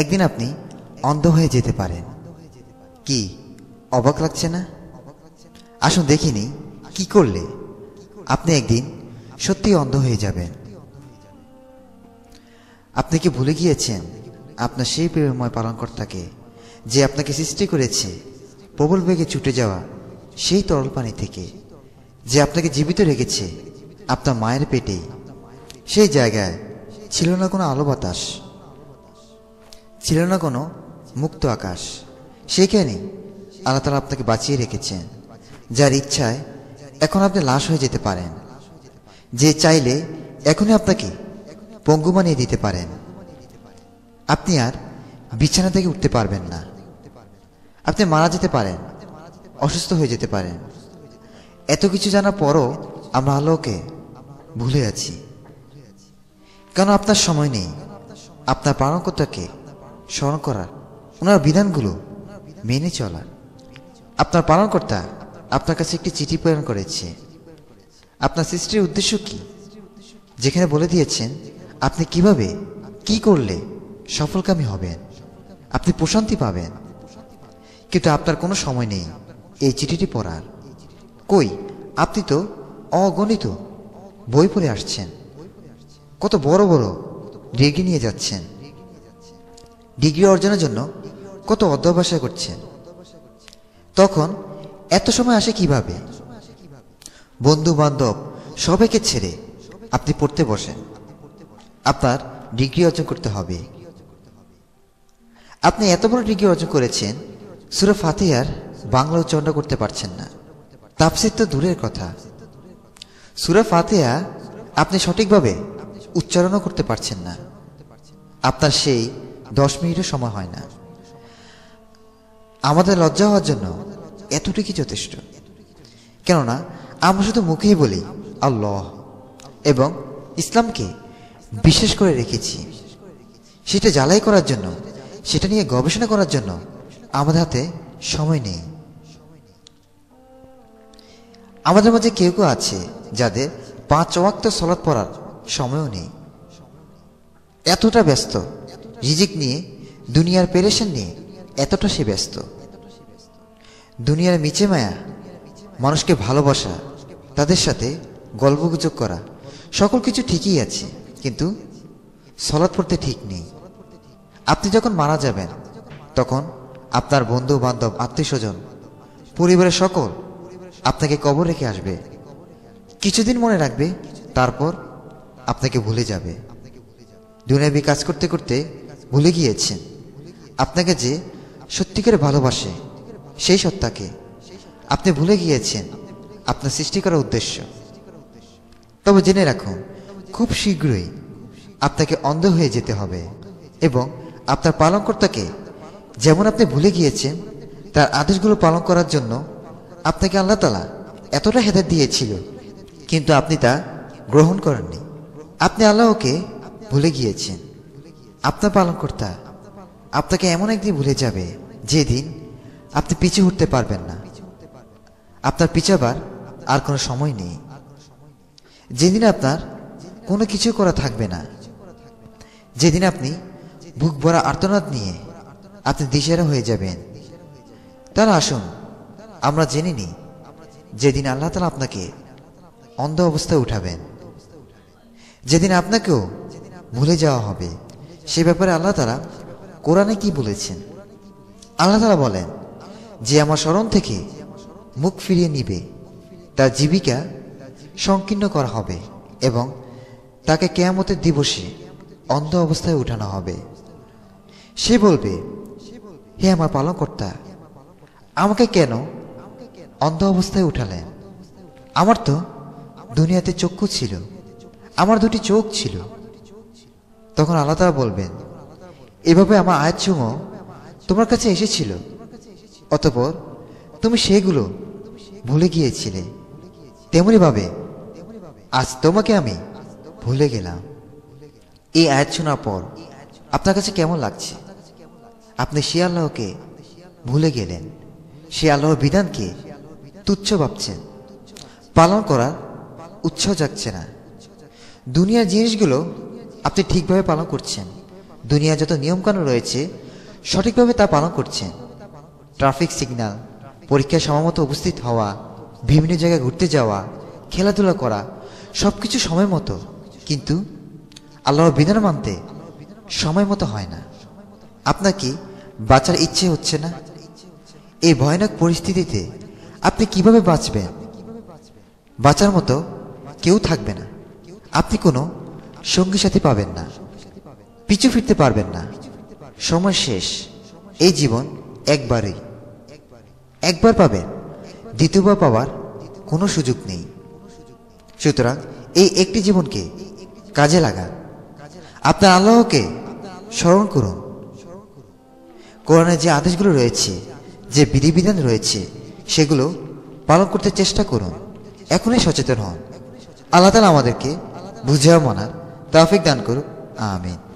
একদিন আপনি অন্ধ হয়ে যেতে পারেন কি অবাক লাগছে না আসুন দেখিনি কি করলে আপনি একদিন সত্যি অন্ধ হয়ে যাবেন আপনি কি ভুলে গিয়েছেন আপনার সেই প্রেমময় পালনকর্তাকে যে আপনাকে সৃষ্টি করেছে প্রবল বেগে ছুটে যাওয়া সেই তরল পানি থেকে যে আপনাকে জীবিত রেখেছে আপনার মায়ের পেটে সেই জায়গায় ছিল না কোনো আলো বাতাস ছিল না কোনো মুক্ত আকাশ সেখানে আল্লাহ তালা আপনাকে বাঁচিয়ে রেখেছেন যার ইচ্ছায় এখন আপনি লাশ হয়ে যেতে পারেন যে চাইলে এখনই আপনাকে পঙ্গু বানিয়ে দিতে পারেন আপনি আর বিছানা থেকে উঠতে পারবেন না আপনি মারা যেতে পারেন অসুস্থ হয়ে যেতে পারেন এত কিছু জানার পরও আমরা আলোকে ভুলে আছি কেন আপনার সময় নেই আপনার প্রাণকতাকে স্মরণ করা ওনার বিধানগুলো মেনে চলা আপনার পালনকর্তা আপনার কাছে একটি চিঠি প্রেরণ করেছে আপনার সৃষ্টির উদ্দেশ্য কি যেখানে বলে দিয়েছেন আপনি কিভাবে কি করলে সফলকামী হবেন আপনি প্রশান্তি পাবেন কিন্তু আপনার কোনো সময় নেই এই চিঠিটি পড়ার কই আপনি তো অগণিত বই পড়ে আসছেন কত বড় বড় রেগে নিয়ে যাচ্ছেন ডিগ্রি অর্জনের জন্য কত অধ্যবসায় করছেন তখন এত সময় আসে কিভাবে বন্ধু বান্ধব সবাইকে ছেড়ে আপনি পড়তে বসেন আপনার ডিগ্রি অর্জন করতে হবে আপনি এত বড় ডিগ্রি অর্জন করেছেন সুরে ফাতেহার বাংলা উচ্চারণ করতে পারছেন না তাফসির তো দূরের কথা সুরা ফাতেহা আপনি সঠিকভাবে উচ্চারণও করতে পারছেন না আপনার সেই দশ মিনিটও সময় হয় না আমাদের লজ্জা হওয়ার জন্য এতটুকুই যথেষ্ট কেননা আমরা শুধু মুখেই বলি আল্লাহ এবং ইসলামকে বিশেষ করে রেখেছি সেটা জ্বালাই করার জন্য সেটা নিয়ে গবেষণা করার জন্য আমাদের হাতে সময় নেই আমাদের মাঝে কেউ কেউ আছে যাদের পাঁচ ওয়াক্ত সলাৎ পড়ার সময়ও নেই এতটা ব্যস্ত রিজিক নিয়ে দুনিয়ার পেরেশান নিয়ে এতটা সে ব্যস্ত দুনিয়ার মিচে মায়া মানুষকে ভালোবাসা তাদের সাথে গল্পগুজব করা সকল কিছু ঠিকই আছে কিন্তু সলাদ পড়তে ঠিক নেই আপনি যখন মারা যাবেন তখন আপনার বন্ধু বান্ধব আত্মীয় স্বজন পরিবারের সকল আপনাকে কবর রেখে আসবে কিছুদিন মনে রাখবে তারপর আপনাকে ভুলে যাবে দুনিয়াবি কাজ করতে করতে ভুলে গিয়েছেন আপনাকে যে সত্যিকারে ভালোবাসে সেই সত্তাকে আপনি ভুলে গিয়েছেন আপনার সৃষ্টি করার উদ্দেশ্য তবে জেনে রাখুন খুব শীঘ্রই আপনাকে অন্ধ হয়ে যেতে হবে এবং আপনার পালনকর্তাকে যেমন আপনি ভুলে গিয়েছেন তার আদেশগুলো পালন করার জন্য আপনাকে আল্লাহ তালা এতটা হেদায়ত দিয়েছিল কিন্তু আপনি তা গ্রহণ করেননি আপনি আল্লাহকে ভুলে গিয়েছেন আপনার পালনকর্তা আপনাকে এমন একদিন ভুলে যাবে যেদিন আপনি পিছু উঠতে পারবেন না আপনার পিছাবার আর কোনো সময় নেই যেদিন আপনার কোনো কিছু করা থাকবে না যেদিন আপনি বুক ভরা আর্তনাদ নিয়ে আপনি দিশেরা হয়ে যাবেন তার আসুন আমরা জেনে নিই যেদিন আল্লাহ তালা আপনাকে অন্ধ অবস্থায় উঠাবেন যেদিন আপনাকেও ভুলে যাওয়া হবে সে ব্যাপারে আল্লাহ তারা কোরআনে কি বলেছেন আল্লাহ তারা বলেন যে আমার স্মরণ থেকে মুখ ফিরিয়ে নিবে তার জীবিকা সংকীর্ণ করা হবে এবং তাকে কেয়ামতের দিবসে অন্ধ অবস্থায় উঠানো হবে সে বলবে হে আমার পালনকর্তা আমাকে কেন অন্ধ অবস্থায় উঠালেন আমার তো দুনিয়াতে চক্ষু ছিল আমার দুটি চোখ ছিল তখন আল্লাহ তারা বলবেন এভাবে আমার আয়াতসমূহ তোমার কাছে এসেছিল অতপর তুমি সেগুলো ভুলে গিয়েছিলে তেমনিভাবে আজ তোমাকে আমি ভুলে গেলাম এই আয়াত শোনার পর আপনার কাছে কেমন লাগছে আপনি সে আল্লাহকে ভুলে গেলেন সে আল্লাহ বিধানকে তুচ্ছ ভাবছেন পালন করার উৎসাহ যাচ্ছে না দুনিয়ার জিনিসগুলো আপনি ঠিকভাবে পালন করছেন দুনিয়া যত নিয়মকানুন রয়েছে সঠিকভাবে তা পালন করছেন ট্রাফিক সিগন্যাল পরীক্ষায় সময়মতো উপস্থিত হওয়া বিভিন্ন জায়গায় ঘুরতে যাওয়া খেলাধুলা করা সব কিছু সময় মতো কিন্তু আল্লাহর বিধান মানতে সময় মতো হয় না আপনার কি বাঁচার ইচ্ছে হচ্ছে না এই ভয়ানক পরিস্থিতিতে আপনি কিভাবে বাঁচবেন বাঁচার মতো কেউ থাকবে না আপনি কোনো সঙ্গী সাথী পাবেন না পিছু ফিরতে পারবেন না সময় শেষ এই জীবন একবারই একবার পাবেন দ্বিতীয়বার পাওয়ার কোনো সুযোগ নেই সুতরাং এই একটি জীবনকে কাজে লাগান আপনার আল্লাহকে স্মরণ করুন কোরআনে যে আদেশগুলো রয়েছে যে বিধিবিধান রয়েছে সেগুলো পালন করতে চেষ্টা করুন এখনই সচেতন হন আল্লাহ তালা আমাদেরকে বুঝেও মানার তাফিক দান করুক আমিন